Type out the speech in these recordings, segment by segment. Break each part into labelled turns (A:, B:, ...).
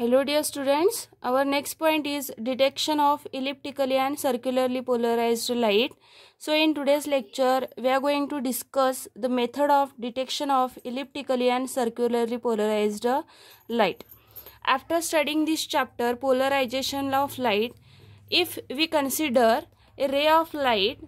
A: Hello dear students, our next point is detection of elliptically and circularly polarized light. So in today's lecture, we are going to discuss the method of detection of elliptically and circularly polarized light. After studying this chapter, polarization of light, if we consider a ray of light,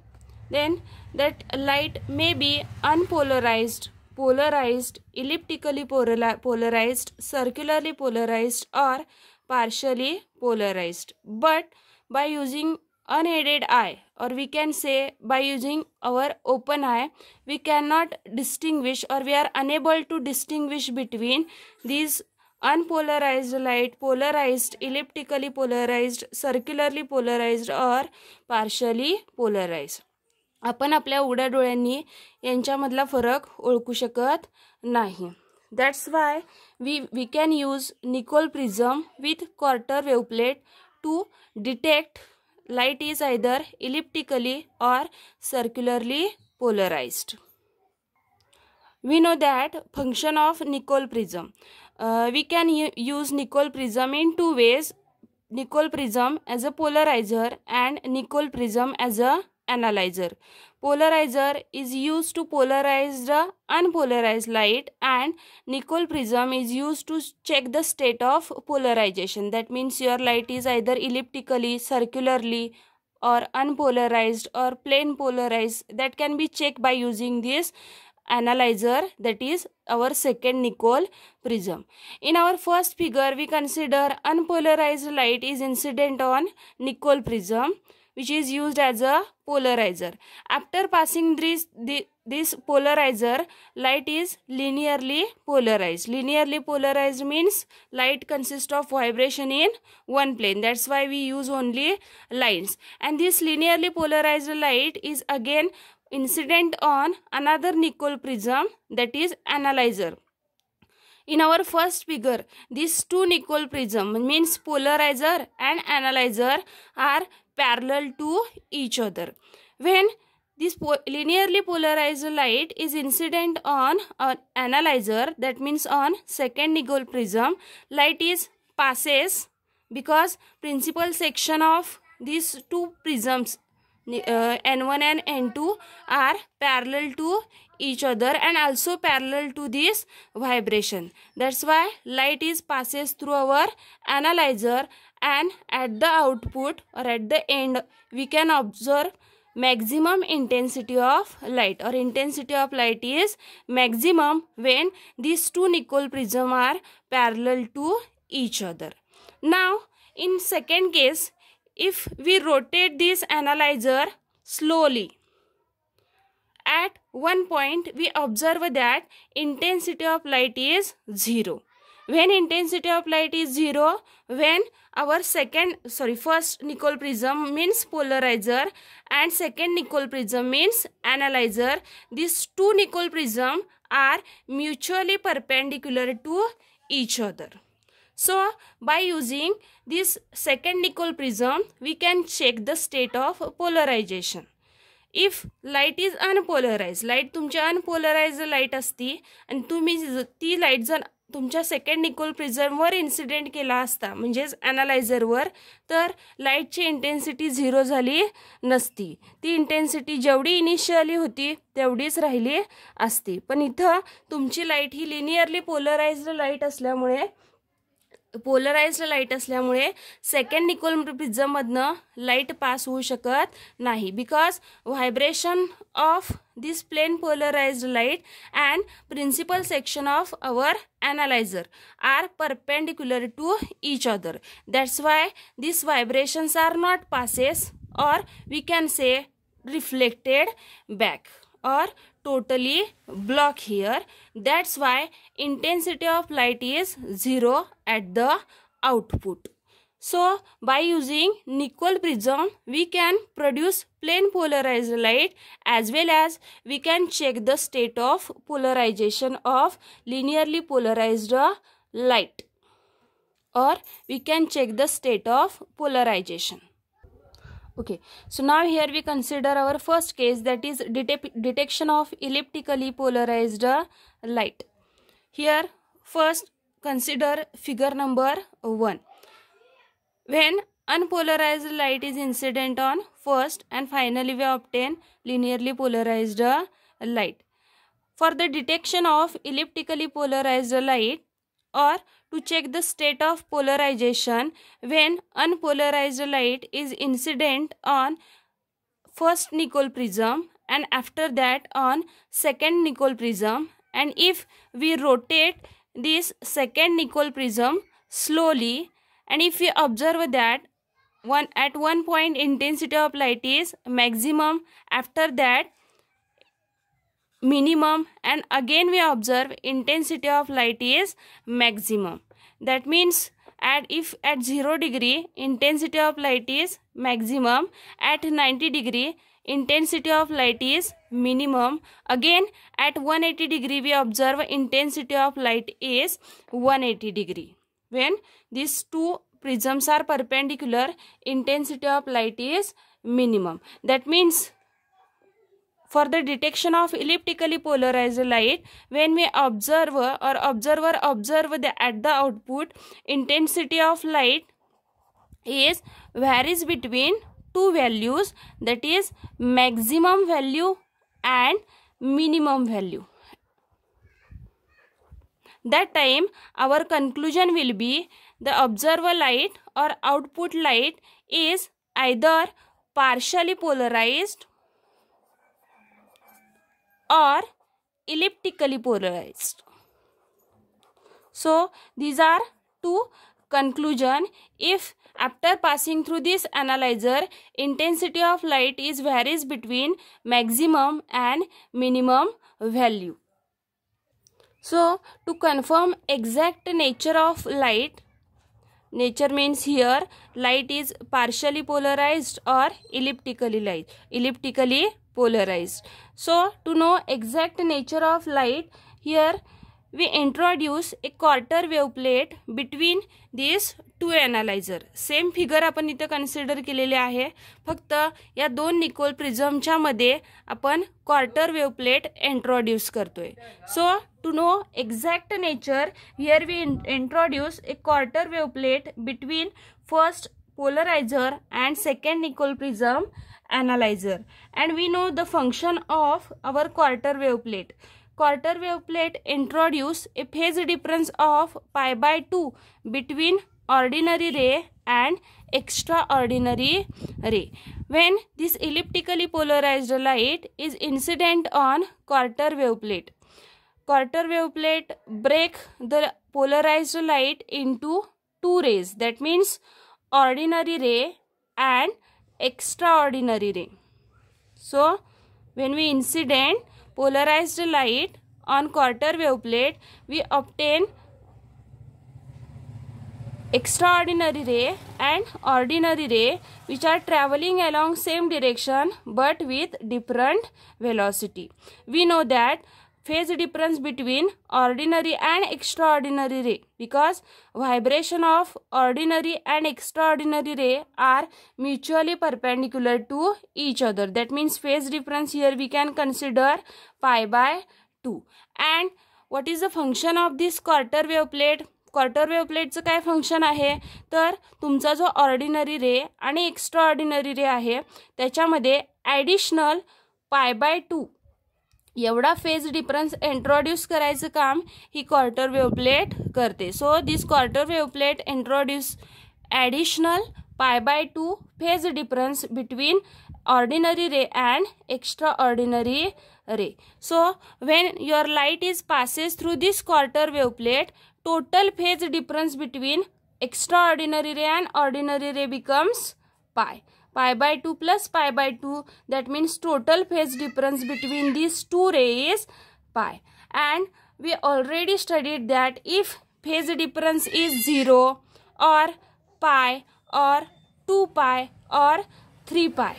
A: then that light may be unpolarized polarized, elliptically polarized, circularly polarized or partially polarized. But by using unaided eye or we can say by using our open eye we cannot distinguish or we are unable to distinguish between these unpolarized light polarized elliptically polarized circularly polarized or partially polarized आपण आपल्या उघड्या डोळ्यांनी यांच्यामधला फरक ओळखू शकत नाही that's why we we can use Nicol prism with quarter waveplate to detect light is either elliptically or circularly polarized we know that function of Nicol prism we can use Nicol prism in two ways Nicol prism as a polarizer and Nicol prism as a analyzer. Polarizer is used to polarize the unpolarized light and Nicol prism is used to check the state of polarization. That means your light is either elliptically, circularly or unpolarized or plane polarized. That can be checked by using this analyzer that is our second Nicol prism. In our first figure we consider unpolarized light is incident on Nicol prism which is used as a polarizer. After passing this, this polarizer, light is linearly polarized. Linearly polarized means light consists of vibration in one plane. That's why we use only lines. And this linearly polarized light is again incident on another Nicol prism that is analyzer. In our first figure, these two Nicol prism means polarizer and analyzer are parallel to each other. When this po linearly polarized light is incident on an analyzer that means on second Nicol prism, light is passes because principal section of these two prisms uh, N1 and N2 are parallel to each other and also parallel to this vibration. That's why light is passes through our analyzer and at the output or at the end we can observe maximum intensity of light or intensity of light is maximum when these two nickel prism are parallel to each other. Now in second case if we rotate this analyzer slowly at one point we observe that intensity of light is zero when intensity of light is zero when our second sorry first nicol prism means polarizer and second nicol prism means analyzer these two nicol prism are mutually perpendicular to each other so by using this second nicol prism we can check the state of polarization if light is unpolarized light तुमची unpolarized light असती आणि तुम्ही ती light जर तुमच्या second Nicol प्रिझमवर incident केला असता म्हणजेच ॲनालायझरवर तर लाईटची इंटेन्सिटी झिरो झाली नसती ती इंटेन्सिटी जेवढी इनिशियली होती तेवढीच राहिली असती पण इथं तुमची लाईट ही लिनियरली पोलराइज लाईट असल्यामुळे पोलराइज्ड लाईट असल्यामुळे सेकंड निकोल पिझ्झामधनं लाईट पास होऊ शकत नाही because vibration of this plane polarized light and principal section of our analyzer are perpendicular to each other that's why this vibrations are not passes or we can say reflected back or totally block here that's why intensity of light is zero at the output so by using nickel prism we can produce plane polarized light as well as we can check the state of polarization of linearly polarized light or we can check the state of polarization okay so now here we consider our first case that is detection of elliptically polarized light here first consider figure number 1 when unpolarized light is incident on first and finally we obtain linearly polarized light for the detection of elliptically polarized light or to check the state of polarization when unpolarized light is incident on first Nicol prism and after that on second Nicol prism and if we rotate this second Nicol prism slowly and if we observe that one at one point intensity of light is maximum after that minimum and again we observe intensity of light is maximum that means at if at 0 degree intensity of light is maximum at 90 degree intensity of light is minimum again at 180 degree we observe intensity of light is 180 degree when these two prisms are perpendicular intensity of light is minimum that means for the detection of elliptically polarized light when we observe or observer observe the at the output intensity of light is varies between two values that is maximum value and minimum value that time our conclusion will be the observer light or output light is either partially polarized or elliptically polarized so these are two conclusion if after passing through this analyzer intensity of light is varies between maximum and minimum value so to confirm exact nature of light nature means here light is partially polarized or elliptically light elliptically polarized so to know exact nature of light here we introduce a quarter wave plate between this to analyzer same figure आपण इथं consider केलेले आहे फक्त या दोन Nicol प्रिझमच्या मध्ये आपण quarter wave plate introduce करतोय so to know exact nature here we introduce a quarter wave plate between first polarizer and second Nicol prism analyzer and we know the function of our quarter wave plate quarter wave plate introduce a phase difference of pi by 2 between ordinary ray and extraordinary ray when this elliptically polarized light is incident on quarter wave plate quarter wave plate break the polarized light into two rays that means ordinary ray and extraordinary ray. So, when we incident polarized light on quarter wave plate, we obtain extraordinary ray and ordinary ray which are traveling along same direction but with different velocity. We know that phase difference between ordinary and extra ordinary ray because vibration of ordinary and extra ordinary ray are mutually perpendicular to each other that means phase difference here we can consider phi by two and what is the function of this quarter wave plate quarter wave प्लेटचं काय function आहे तर तुमचा जो ordinary रे आणि extra ordinary ray आहे त्याच्यामध्ये ॲडिशनल पाय बाय टू एवढा फेज डिफरन्स इंट्रोड्यूस करायचं काम ही क्वार्टर वेव्ह प्लेट करते so this quarter wave plate introduce additional pi by two phase difference between ordinary ray and extra ordinary ray so when your light is passes through this quarter wave plate total phase difference between extra ordinary ray and ordinary ray becomes pi pi by two plus pi by two that means total phase difference between this two ray is pi and we already studied that if phase difference is zero or pi or two pi or three pi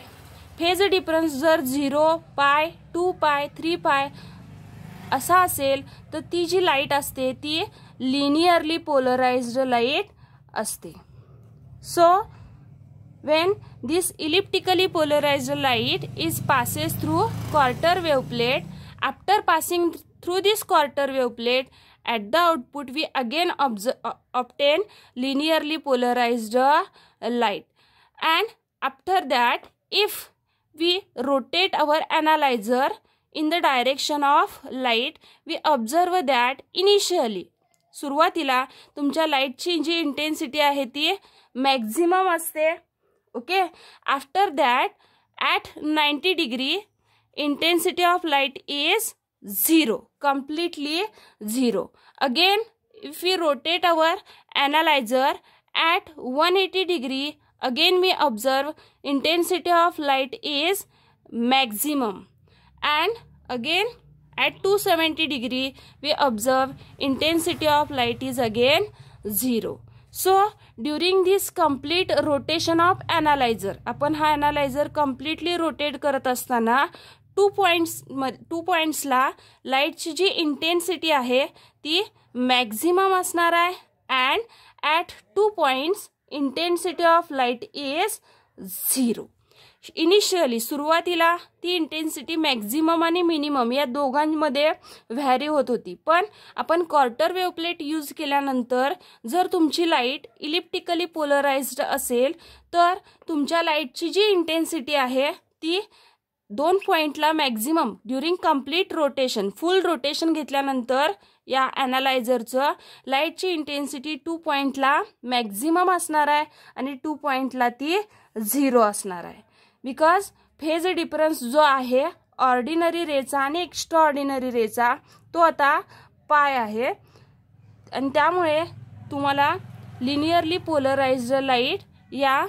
A: phase difference जर zero pi two pi three pi असा असेल तर ती जी light असते ती linearly पोलरायज light असते सो when this elliptically polarized light is passes through quarter wave plate after passing through this quarter wave plate at the output we again obtain linearly polarized light and after that if we rotate our analyzer in the direction of light we observe that initially सुरुवातीला तुमच्या लाईटची जी intensity आहे ती maximum असते okay after that at 90 degree intensity of light is 0 completely 0 again if we rotate our analyzer at 180 degree again we observe intensity of light is maximum and again at 270 degree we observe intensity of light is again 0 so during this complete rotation of analyzer आपण हा analyzer completely rotate करत असताना two points म two पॉईंट्सला लाईटची जी intensity आहे ती मॅक्झिमम असणार आहे and at two points intensity of light is zero initially सुरुवातीला ती इंटेन्सिटी मॅक्झिमम आणि मिनिमम या दोघांमध्ये व्हॅरी होत होती पण आपण क्वार्टर वेव्ह प्लेट यूज केल्यानंतर जर तुमची लाईट इलिप्टिकली पोलराइज्ड असेल तर तुमच्या लाईटची जी इंटेन्सिटी आहे ती दोन पॉईंटला maximum during complete rotation full rotation घेतल्यानंतर या ॲनालायझरचं लाईटची इंटेन्सिटी टू पॉईंटला मॅक्झिमम असणार आहे आणि टू पॉईंटला ती झिरो असणार आहे बिकॉज फेज डिफरन्स जो आहे ऑर्डिनरी रेचा आणि एक्स्ट्रा ऑर्डिनरी रेचा तो आता पाय आहे आणि त्यामुळे तुम्हाला लिनियरली पोलराइज लाईट या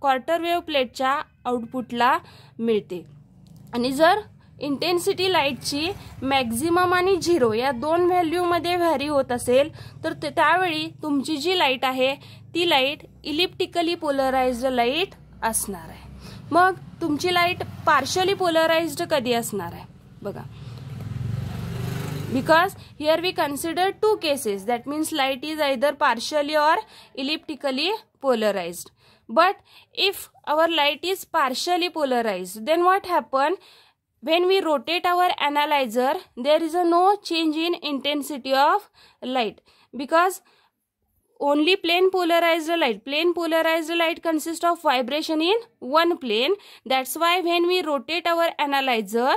A: क्वार्टर वेव्ह प्लेटच्या आउटपुटला मिळते आणि जर इंटेन्सिटी लाईटची मॅक्झिमम आणि झिरो या दोन व्हॅल्यूमध्ये व्हॅरी होत असेल तर त्यावेळी तुमची जी लाईट आहे ती लाईट इलिप्टिकली पोलराइज लाईट असणार आहे मग तुमची लाईट पार्शली पोलराइज्ड कधी असणार आहे बघा because here we consider two cases that means light is either partially or elliptically polarized but if our light is partially polarized then what happen when we rotate our analyzer there is a no change in intensity of light because only plane polarized light. Plane polarized light consists of vibration in one plane. That's why when we rotate our analyzer,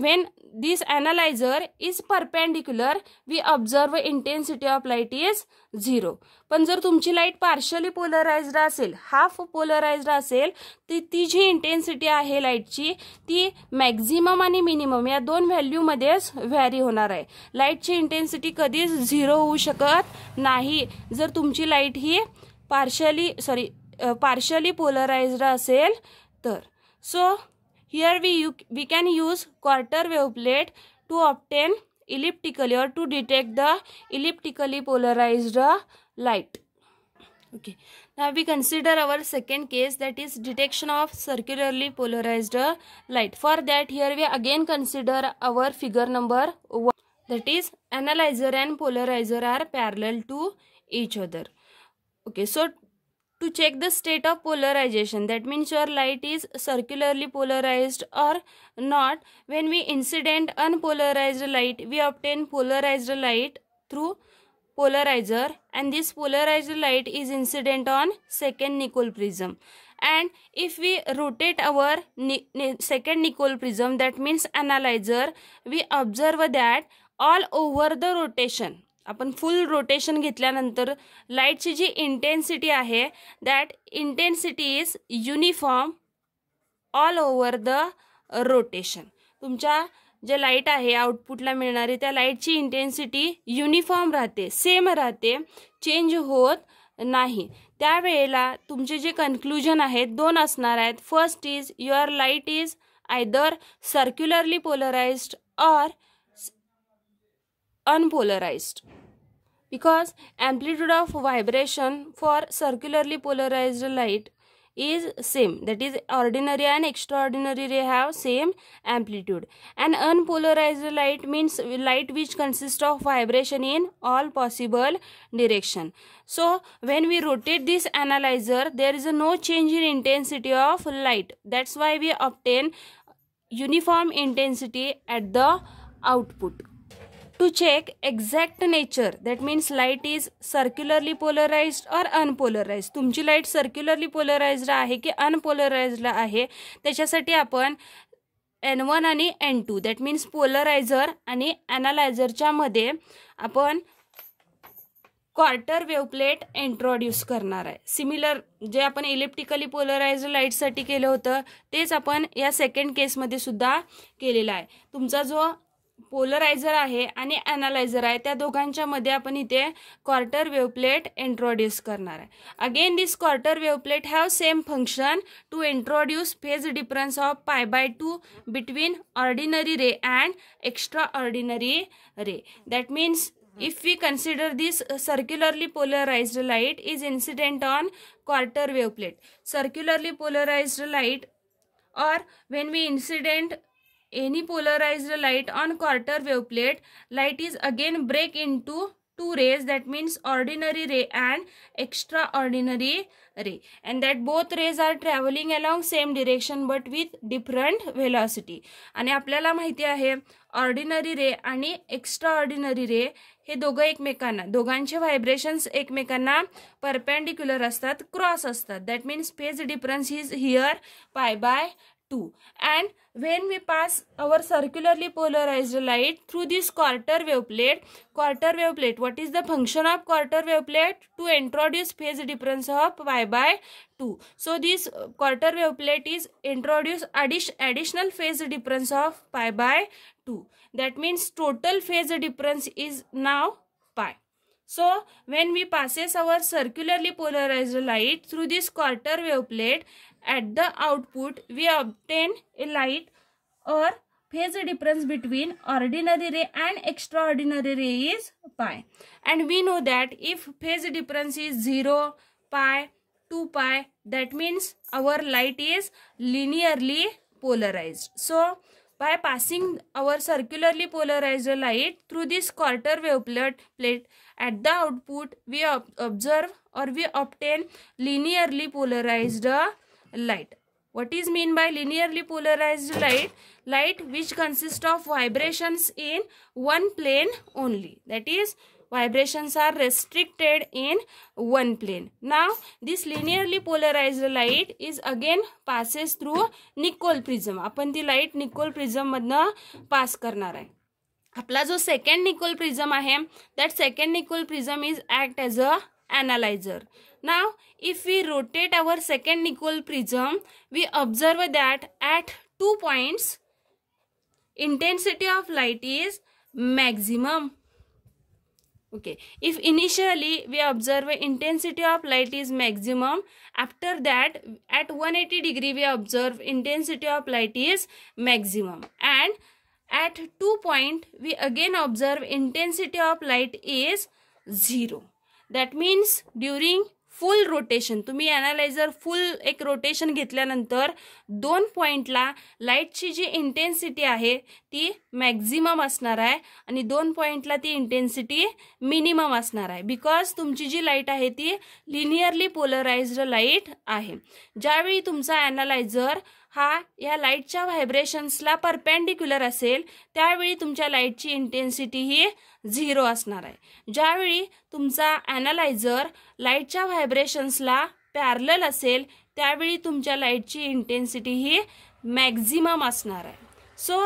A: when this analyzer is perpendicular we observe intensity of light is zero पण जर तुमची light partially पोलरायज्ड असेल half polarised असेल तर ती जी intensity आहे लाईटची ती मॅक्झिमम आणि मिनिमम या दोन व्हॅल्यूमध्येच व्हॅरी होणार आहे लाईटची इंटेन्सिटी कधीच झिरो होऊ शकत नाही जर तुमची लाईट ही पार्शली सॉरी पार्शली पोलरायझ्ड असेल तर so Here we, we can use quarter wave plate to obtain elliptically or to detect the elliptically polarized light. Okay. Now we consider our second case that is detection of circularly polarized light. For that here we again consider our figure number 1 that is analyzer and polarizer are parallel to each other. Okay. So to check the state of polarization that means your light is circularly polarized or not when we incident unpolarized light we obtain polarized light through polarizer and this polarized light is incident on second Nicol prism and if we rotate our ni ni second Nicol prism that means analyzer we observe that all over the rotation आपण full rotation घेतल्यानंतर लाईटची जी intensity आहे that intensity is uniform all over the rotation तुमच्या जे light आहे आउटपुटला मिळणारी त्या लाईटची इंटेन्सिटी युनिफॉर्म राहते सेम राहते चेंज होत नाही त्यावेळेला तुमचे जे कन्क्लुजन आहेत दोन असणार आहेत first is your light is either circularly polarized or unpolarized because amplitude of vibration for circularly polarized light is same that is ordinary and extraordinary ray have same amplitude an unpolarized light means light which consists of vibration in all possible direction so when we rotate this analyzer there is no change in intensity of light that's why we obtain uniform intensity at the output to check exact nature that means light is circularly polarized or unpolarized तुमची light circularly polarized आहे की unpolarized आहे त्याच्यासाठी आपण N one आणि N two that means polarizer आणि ॲनालायझरच्यामध्ये मध्ये आपण क्वार्टर वेव्ह प्लेट इंट्रोड्यूस करणार आहे सिमिलर जे आपण इलेक्ट्रिकली पोलराइज लाईटसाठी केलं होतं तेच आपण या सेकंड केसमध्ये सुद्धा केलेलं आहे तुमचा जो पोलरायझर आहे आणि अॅनालायझर आहे त्या दोघांच्या मध्ये आपण इथे क्वार्टर वेव्ह प्लेट इंट्रोड्यूस करणार आहे again this quarter wave plate have same function to introduce phase difference of pi by two between ordinary ray and extra ordinary ray that means if we consider this circularly polarized light is incident on quarter wave plate circularly polarize light when when we incident any polarized light on quarter wave plate light is again break into two rays that means ordinary ray and extra ordinary ray and that both rays are travelling along same direction but with different velocity आणि आपल्याला माहिती आहे ordinary रे आणि extra ordinary रे हे दोघं एकमेकांना दोघांचे व्हायब्रेशन्स एकमेकांना परपेंडिक्युलर असतात क्रॉस असतात that means phase difference is here pi by 2 and when we pass our circularly polarized light through this quarter wave plate quarter wave plate what is the function of quarter wave plate to introduce phase difference of y by 2 so this uh, quarter wave plate is introduce addition additional phase difference of pi by 2 that means total phase difference is now pi so, when we passes our circularly polarized light through this quarter wave plate, at the output we obtain a light or phase difference between ordinary ray and extraordinary ray is pi. And we know that if phase difference is 0, pi, 2 pi, that means our light is linearly polarized. So, by passing our circularly polarized light through this quarter wave plate, At the output, we observe or we obtain linearly polarized light. What is mean by linearly polarized light? Light which consists of vibrations in one plane only. That is, vibrations are restricted in one plane. Now, this linearly polarized light is again passes through Nicol prism. apan ती light Nicol prism madna pass करणार आपला जो second Nicol prism आहे that second Nicol prism is act as a analyser now if we rotate our second Nicol prism we observe that at two points intensity of light is maximum okay if initially we observe intensity of light is maximum after that at one eighty degree we observe intensity of light is maximum and At 2 point, we again observe intensity of light is 0. That means during full rotation तुम्ही analyser full एक rotation घेतल्यानंतर दोन पॉईंटला लाईटची जी intensity आहे ती maximum असणार आहे आणि दोन पॉईंटला ती इंटेन्सिटी मिनिमम असणार आहे बिकॉज तुमची जी लाईट आहे ती लिनियरली पोलराइज्ड लाईट आहे ज्यावेळी तुमचा ॲनालायझर हा या लाईटच्या व्हायब्रेशन्सला परपेंडिक्युलर असेल त्यावेळी तुमच्या लाईटची इंटेन्सिटी ही झिरो असणार आहे ज्यावेळी तुमचा ॲनालायझर लाईटच्या व्हायब्रेशन्सला पॅरल असेल त्यावेळी तुमच्या लाईटची इंटेन्सिटी ही मॅक्झिमम असणार आहे so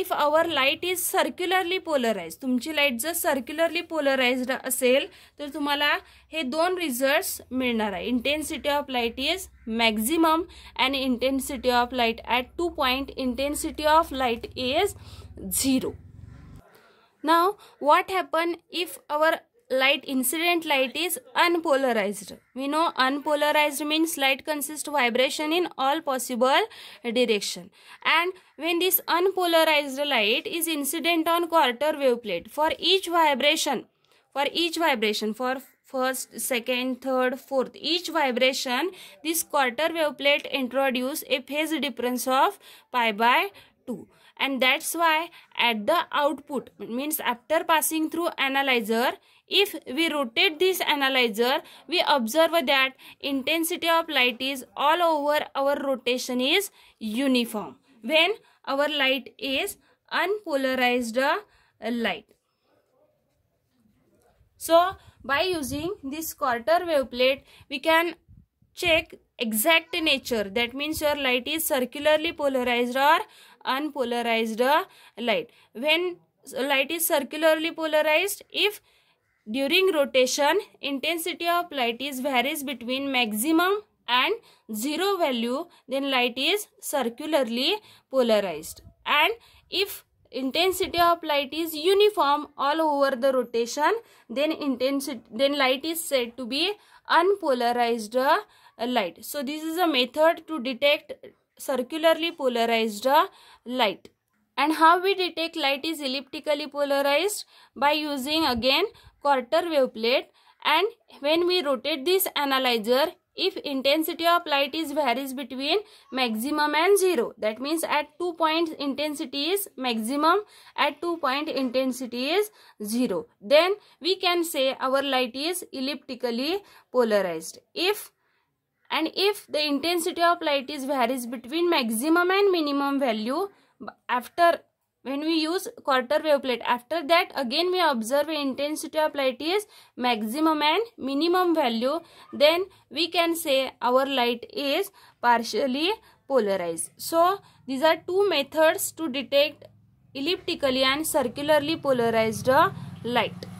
A: if our light is circularly polarize तुमची लाईट जर सर्क्युलरली पोलराइज असेल तर तुम्हाला हे दोन रिझल्ट्स मिळणार आहे intensity of light is maximum and intensity of light at two point intensity of light is zero now what happen if our light incident light is unpolarized we know unpolarized means light consists vibration in all possible direction and when this unpolarized light is incident on quarter wave plate for each vibration for each vibration for first second third fourth each vibration this quarter wave plate introduce a phase difference of pi by 2 and that's why at the output means after passing through analyzer if we rotate this analyzer, we observe that intensity of light is all over our rotation is uniform when our light is unpolarized light. So, by using this quarter wave plate, we can check exact nature. That means your light is circularly polarized or unpolarized light. When light is circularly polarized, if during rotation, intensity of light is varies between maximum and zero value, then light is circularly polarized. And if intensity of light is uniform all over the rotation, then intensity then light is said to be unpolarized uh, light. So this is a method to detect circularly polarized uh, light. And how we detect light is elliptically polarized by using again quarter wave plate and when we rotate this analyzer if intensity of light is varies between maximum and zero that means at two point intensity is maximum at two point intensity is zero then we can say our light is elliptically polarized if and if the intensity of light is varies between maximum and minimum value after when we use quarter wave plate. After that again we observe intensity of light is maximum and minimum value. Then we can say our light is partially polarized. So these are two methods to detect elliptically and circularly polarized light.